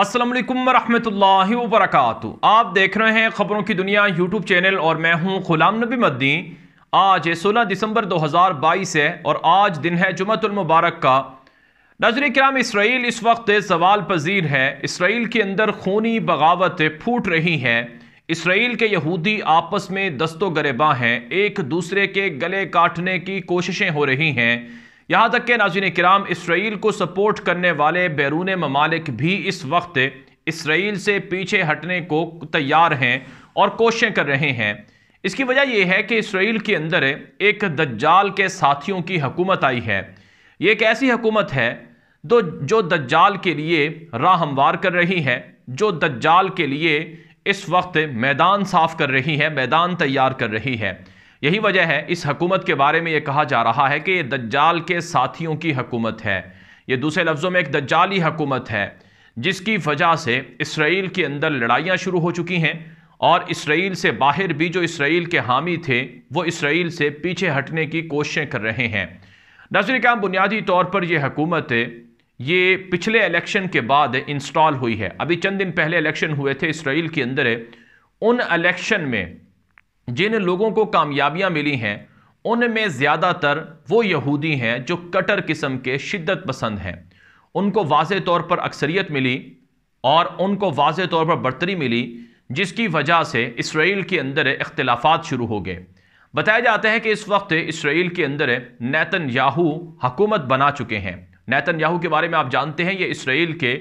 असलम वरहमल वरक आप देख रहे हैं ख़बरों की दुनिया यूट्यूब चैनल और मैं हूं गुलाम नबी मद्दी आज 16 दिसंबर 2022 है और आज दिन है जुमतुलमबारक का नजर क्राम इसराइल इस वक्त सवाल पजीर है इसराइल के अंदर खूनी बगावत फूट रही है इसराइल के यहूदी आपस में दस्तो गरेबा हैं एक दूसरे के गले काटने की कोशिशें हो रही हैं यहाँ तक कि नाजिन कराम इसराइल को सपोर्ट करने वाले बैरून ममालिक भी इस वक्त इसराइल से पीछे हटने को तैयार हैं और कोशिशें कर रहे हैं इसकी वजह यह है कि इसराइल के अंदर एक दज्जाल के साथियों की हकूमत आई है ये एक ऐसी हकूमत है दो जो दज्जाल के लिए राह हमवार कर रही है जो दज्जाल के लिए इस वक्त मैदान साफ कर रही है मैदान तैयार कर रही है यही वजह है इस हकूमत के बारे में ये कहा जा रहा है कि ये दज्जाल के साथियों की हकूमत है ये दूसरे लफ्ज़ों में एक दज्जाली हकूमत है जिसकी वजह से इसराइल के अंदर लड़ाइयाँ शुरू हो चुकी हैं और इसराइल से बाहर भी जो इसराइल के हामी थे वो इसराइल से पीछे हटने की कोशिशें कर रहे हैं नजर क्या बुनियादी तौर पर यह हकूमत ये पिछले इलेक्शन के बाद इंस्टॉल हुई है अभी चंद दिन पहले इलेक्शन हुए थे इसराइल के अंदर उन इलेक्शन में जिन लोगों को कामयाबियां मिली हैं उनमें ज़्यादातर वो यहूदी हैं जो कटर किस्म के शिद्दत पसंद हैं उनको वाज तौर पर अक्सरियत मिली और उनको वाज तौर पर बढ़तरी मिली जिसकी वजह से इसराइल के अंदर इख्तलाफात शुरू हो गए बताया जाता है कि इस वक्त इसराइल के अंदर नैतन याहू हकूमत बना चुके हैं नैतन याहू के बारे में आप जानते हैं ये इसराइल के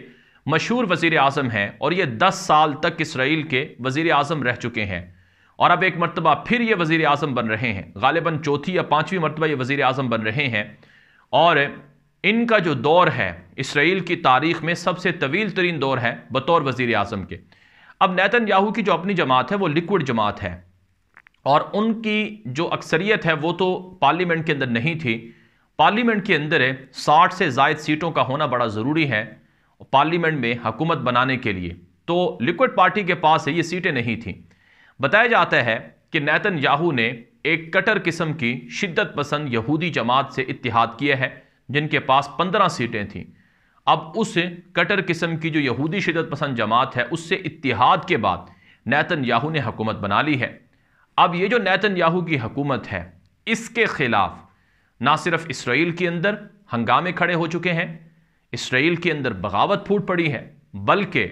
मशहूर वज़ी अजम हैं और ये दस साल तक इसराइल के वज़ी अजम रह चुके हैं और अब एक मरतबा फिर ये वजीर अजम बन रहे हैं गालिबा चौथी या पाँचवीं मरतबा ये वज़ी अजम बन रहे हैं और इनका जो दौर है इसराइल की तारीख में सबसे तवील तरीन दौर है बतौर वजीर अजम के अब नैतन याहू की जो अपनी जमात है वो लिक्विड जमात है और उनकी जो अक्सरियत है वो तो पार्लियामेंट के अंदर नहीं थी पार्लियामेंट के अंदर साठ से जायद सीटों का होना बड़ा ज़रूरी है पार्लियामेंट में हुकूमत बनाने के लिए तो लिक्विड पार्टी के पास ये सीटें नहीं थीं बताया जाता है कि नैतन याहू ने एक कटर किस्म की शिद्दत पसंद यहूदी जमात से इतिहाद किया है जिनके पास पंद्रह सीटें थीं अब उस कटर किस्म की जो यहूदी शिदत पसंद जमात है उससे इतिहाद के बाद नैतन याहू ने हुकूमत बना ली है अब ये जो नैतन याहू की हुकूमत है इसके ख़िलाफ़ ना सिर्फ इसराइल के अंदर हंगामे खड़े हो चुके हैं इसराइल के अंदर बगावत फूट पड़ी है बल्कि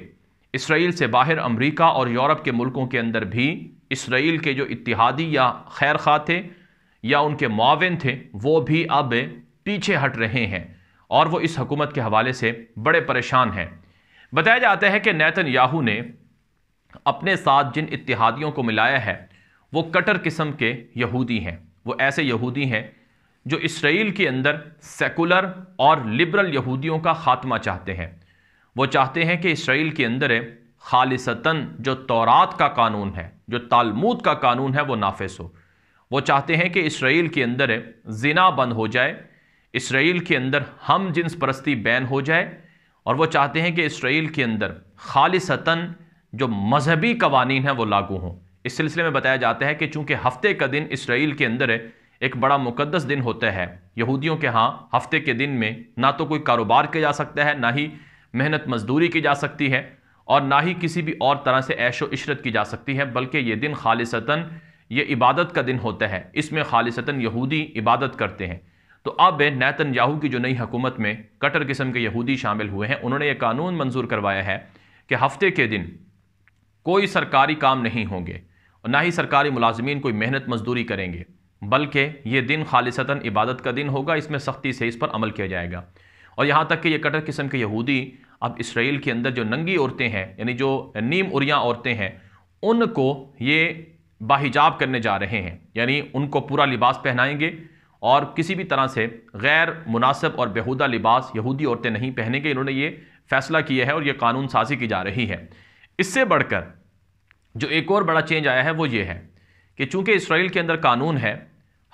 इसराइल से बाहर अमरीका और यूरोप के मुल्कों के अंदर भी इसराइल के जो इतिहादी या खैर खा थे या उनके मावन थे वो भी अब पीछे हट रहे हैं और वो इस हकूमत के हवाले से बड़े परेशान हैं बताया जाता है कि नैतन याहू ने अपने साथ जिन इतिहादियों को मिलाया है वो कटर किस्म के यहूदी हैं वो ऐसे यहूदी हैं जो इसराइल के अंदर सेकुलर और लिबरल यहूदियों का खात्मा चाहते हैं वो चाहते हैं कि इसराइल के अंदर खालिसतन जो तौरात का कानून है जो तालमूद का कानून है वो नाफिस हो वो चाहते हैं कि इसराइल के अंदर जिना बंद हो जाए इसराइल के अंदर हम जिन्स परस्ती बैन हो जाए और वो चाहते हैं कि इसराइल के अंदर खालिसतन जो मजहबी कवानीन है वो लागू हों इस सिलसिले में बताया जाता है कि चूँकि हफ्ते का दिन इसराइल के अंदर एक बड़ा मुकदस दिन होता है यहूदियों के यहाँ हफ्ते के दिन में ना तो कोई कारोबार किया जा सकता है ना ही मेहनत मजदूरी की जा सकती है और ना ही किसी भी और तरह से ऐशो इशरत की जा सकती है बल्कि ये दिन खालिसता ये इबादत का दिन होता है इसमें खालिसता यहूदी इबादत करते हैं तो अब नैतन याहू की जो नई हुकूमत में कटर किस्म के यहूदी शामिल हुए हैं उन्होंने ये कानून मंजूर करवाया है कि हफ्ते के दिन कोई सरकारी काम नहीं होंगे और ना ही सरकारी मुलाजमीन कोई मेहनत मजदूरी करेंगे बल्कि ये दिन खालिशता इबादत का दिन होगा इसमें सख्ती से इस पर अमल किया जाएगा और यहाँ तक कि ये कटर किस्म के यहूदी अब इसराइल के अंदर जो नंगी औरतें हैं यानी जो नीम उरिया औरतें हैं उनको ये बाहिजाब करने जा रहे हैं यानी उनको पूरा लिबास पहनाएंगे और किसी भी तरह से गैर मुनासिब और बेहूदा लिबास यहूदी औरतें नहीं पहनेंगे इन्होंने ये फैसला किया है और ये कानून साजी की जा रही है इससे बढ़कर जो एक और बड़ा चेंज आया है वो ये है कि चूंकि इसराइल के अंदर कानून है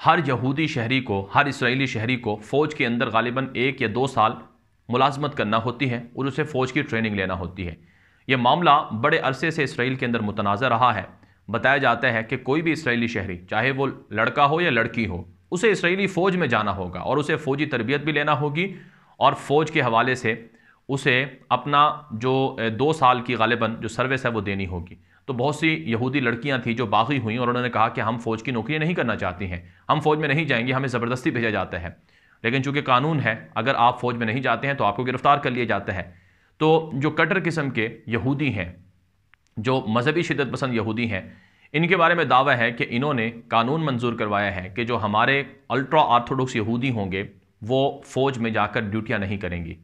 हर यहूदी शहरी को हर इसराइली शहरी को फ़ौज के अंदर गालिबा एक या दो साल मुलाजमत करना होती है और उसे फ़ौज की ट्रेनिंग लेना होती है यह मामला बड़े अरसे से इसराइल के अंदर मुतनाज़ रहा है बताया जाता है कि कोई भी इसराइली शहरी चाहे वो लड़का हो या लड़की हो उसे इसराइली फ़ौज में जाना होगा और उसे फ़ौजी तरबियत भी लेना होगी और फ़ौज के हवाले से उसे अपना जो दो साल की गालिबा जो सर्विस है वो देनी होगी तो बहुत सी यहूदी लड़कियां थी जो बागी हुई और उन्होंने कहा कि हम फौज की नौकरी नहीं करना चाहती हैं हम फौज में नहीं जाएंगे हमें ज़बरदस्ती भेजा जाता है लेकिन चूंकि कानून है अगर आप फौज में नहीं जाते हैं तो आपको गिरफ्तार कर लिया जाता है तो जो कटर किस्म के यहूदी हैं जो मजहबी शिदत पसंद यहूदी हैं इनके बारे में दावा है कि इन्होंने कानून मंजूर करवाया है कि जो हमारे अल्ट्रा आर्थोडॉक्स यहूदी होंगे वो फौज में जाकर ड्यूटियाँ नहीं करेंगी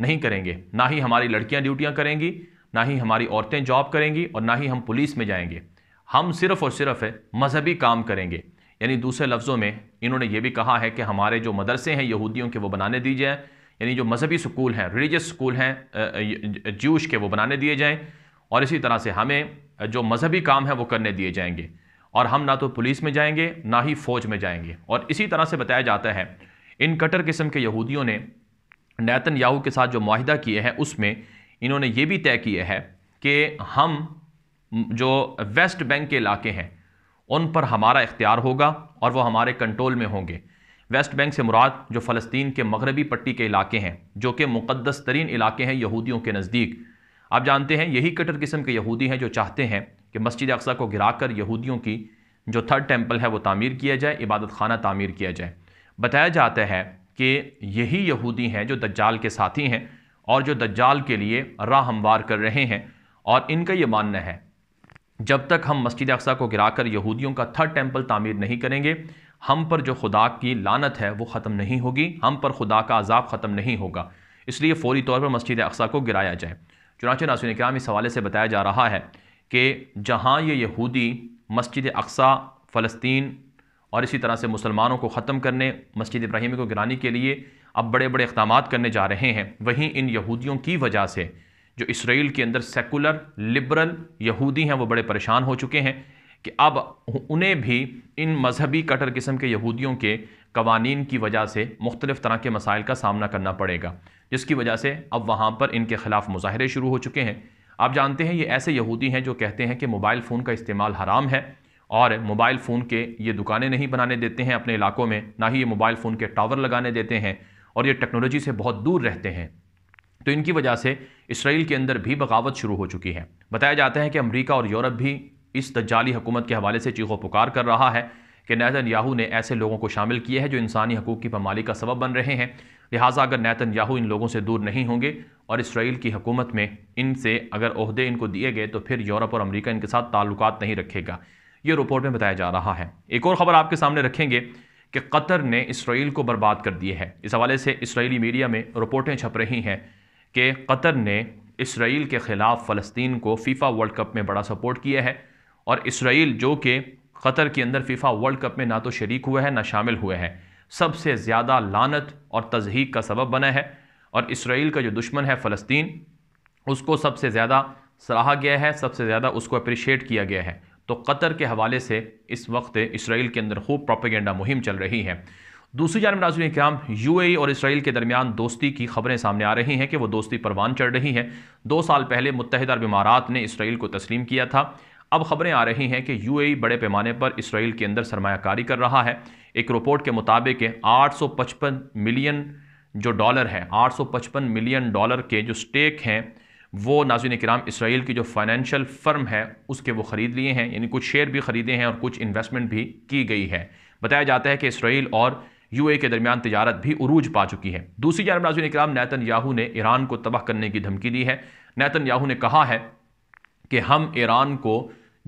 नहीं करेंगे ना ही हमारी लड़कियाँ ड्यूटियाँ करेंगी ना ही हमारी औरतें जॉब करेंगी और ना ही हम पुलिस में जाएंगे हम सिर्फ़ और सिर्फ मजहबी काम करेंगे यानी दूसरे लफ्ज़ों में इन्होंने ये भी कहा है कि हमारे जो मदरसे हैं यहूदियों के वो बनाने दिए जाएँ यानी जो मजहबी स्कूल हैं रिलीजस स्कूल हैं जूश के वो बनाने दिए जाएँ और इसी तरह से हमें जो मजहबी काम है वो करने दिए जाएंगे और हम ना तो पुलिस में जाएंगे ना ही फ़ौज में जाएंगे और इसी तरह से बताया जाता है इन कटर किस्म के यहूदियों ने नैतन याहू के साथ जो माहिदा किए हैं उसमें इन्होंने ये भी तय किया है कि हम जो वेस्ट बैंक के इलाके हैं उन पर हमारा इख्तियार होगा और वो हमारे कंट्रोल में होंगे वेस्ट बैंक से मुराद जो फ़लस्तीन के मगरबी पट्टी के इलाके हैं जो कि मुक़दस तरीन इलाके हैं यहूदियों के नज़दीक आप जानते हैं यही कटर किस्म के यहूदी हैं जो चाहते हैं कि मस्जिद अक्सा को गिरा कर यहूदियों की जो थर्ड टेम्पल है वो तमीर किया जाए इबादत खाना तमीर किया जाए बताया जाता है कि यही यहूदी हैं जो दज्जाल के साथी हैं और जो दज्जाल के लिए राह हमवार कर रहे हैं और इनका ये मानना है जब तक हम मस्जिद अक्सा को गिराकर यहूदियों का थर्ड टेम्पल तामीर नहीं करेंगे हम पर जो खुदा की लानत है वो ख़त्म नहीं होगी हम पर खुदा का अजाब ख़त्म नहीं होगा इसलिए फ़ौरी तौर पर मस्जिद अक्सा को गिराया जाए चुनाच नासन कराम इस हवाले से बताया जा रहा है कि जहाँ ये यहूदी मस्जिद अक्सा फ़लस्तीन और इसी तरह से मुसलमानों को ख़त्म करने मस्जिद इब्राहिमी को गिराने के लिए अब बड़े बड़े इकदाम करने जा रहे हैं वहीं इन यहूदियों की वजह से जो इसराइल के अंदर सेकुलर लिबरल यहूदी हैं वो बड़े परेशान हो चुके हैं कि अब उन्हें भी इन मजहबी कटर किस्म के यहूदियों के कवानीन की वजह से मुख्तलिफ़ तरह के मसाइल का सामना करना पड़ेगा जिसकी वजह से अब वहाँ पर इनके ख़िलाफ़ मुजाहरे शुरू हो चुके हैं आप जानते हैं ये ऐसे यहूदी हैं जो कहते हैं कि मोबाइल फ़ोन का इस्तेमाल हराम है और मोबाइल फ़ोन के ये दुकानें नहीं बनाने देते हैं अपने इलाकों में ना ही ये मोबाइल फ़ोन के टावर लगाने देते हैं और ये टेक्नोलॉजी से बहुत दूर रहते हैं तो इनकी वजह से इसराइल के अंदर भी बगावत शुरू हो चुकी है बताया जाता है कि अमरीका और यूरोप भी इस तजाली हुकूमत के हवाले से चीखों पुकार कर रहा है कि नैतन याहू ने ऐसे लोगों को शामिल किया है जो इंसानी हकूक़ की पमाली का सबब बन रहे हैं लिहाजा अगर नैतन याहू इन लोगों से दूर नहीं होंगे और इसराइल की हकूमत में इनसे अगर अहदे इनको दिए गए तो फिर यूरोप और अमरीका इनके साथ ताल्लुक नहीं रखेगा ये रिपोर्ट में बताया जा रहा है एक और ख़बर आपके सामने रखेंगे कि कतर ने इसराइल को बर्बाद कर दिए है इस हवाले से इसराइली मीडिया में रिपोर्टें छप रही हैं कि कतर ने इसराइल के ख़िलाफ़ फ़लस्तीन को फीफा वर्ल्ड कप में बड़ा सपोर्ट किया है और इसराइल जो कि कतर के अंदर फीफा वर्ल्ड कप में ना तो शरीक हुआ है ना शामिल हुए हैं सबसे ज़्यादा लानत और तजहीक का सबब बना है और इसराइल का जो दुश्मन है फ़लस्तीन उसको सबसे ज़्यादा सराहा गया है सबसे ज़्यादा उसको अप्रिशिएट किया गया है तो कतर के हवाले से इस वक्त इसराइल के अंदर खूब प्रोपेगेंडा मुहिम चल रही है दूसरी जानब नाजुल क्या यू ए और इसराइल के दरमियान दोस्ती की खबरें सामने आ रही हैं कि वो दोस्ती परवान चढ़ रही है दो साल पहले मुतहद अरब इमारात ने इसराइल को तस्लीम किया था अब खबरें आ रही हैं कि यू ए बड़े पैमाने पर इसराइल के अंदर सरमाकारी कर रहा है एक रिपोर्ट के मुताबिक आठ सौ पचपन मिलियन जो डॉलर है आठ सौ पचपन मिलियन डॉलर के जो स्टेक हैं वो नाजिन कराम इसराइल की जो फाइनेंशियल फर्म है उसके वो ख़रीद लिए हैं यानी कुछ शेयर भी ख़रीदे हैं और कुछ इन्वेस्टमेंट भी की गई है बताया जाता है कि इसराइल और यूए के दरमियान तजारत भी उरूज पा चुकी है दूसरी जानब नाजिन इकराम नैतन याहू ने ईरान को तबाह करने की धमकी दी है नैतन याहू ने कहा है कि हम ईरान को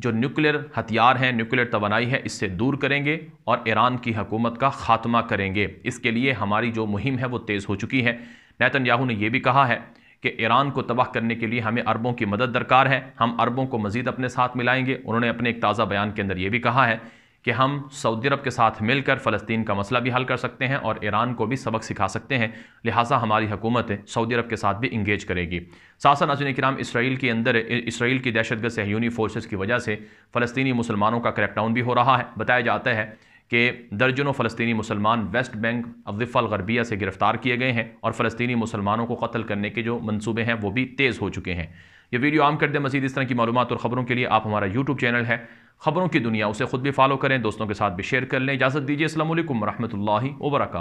जो न्यूक्लियर हथियार हैं न्यूक्लियर तोानाई है इससे दूर करेंगे और ईरान की हकूमत का खात्मा करेंगे इसके लिए हमारी जो मुहिम है वो तेज़ हो चुकी है नैतन याहू ने यह भी कहा है कि ईरान को तबाह करने के लिए हमें अरबों की मदद दरकार है हम अरबों को मजीद अपने साथ मिलाएंगे उन्होंने अपने एक ताज़ा बयान के अंदर ये भी कहा है कि हम सऊदी अरब के साथ मिलकर फ़लस्तीन का मसला भी हल कर सकते हैं और ईरान को भी सबक सिखा सकते हैं लिहाजा हमारी हुकूमत सऊदी अरब के साथ भी इंगेज करेगी सासा नाजन कराम इसराइल के अंदर इसराइल की दहशतगर्द सहयूनी फोर्सेज़ की वजह से फ़लस्तीनी मुसलमानों का क्रैकडाउन भी हो रहा है बताया जाता है कि दर्जनों फ़लस्तनी मुसलमान वेस्ट बैंक अफ़ल गरबिया से गिरफ़्तार किए गए हैं और फ़लस्तनी मुसलमानों को कत्ल करने के जो मनसूबे हैं वो भी तेज़ हो चुके हैं ये वीडियो आम कर दें मजीद इस तरह की मालूम और ख़बरों के लिए आप हमारा यूट्यूब चैनल है ख़बरों की दुनिया उसे खुद भी फॉलो करें दोस्तों के साथ भी शेयर कर लें इजाज़त दीजिए असल वरहमल वर्का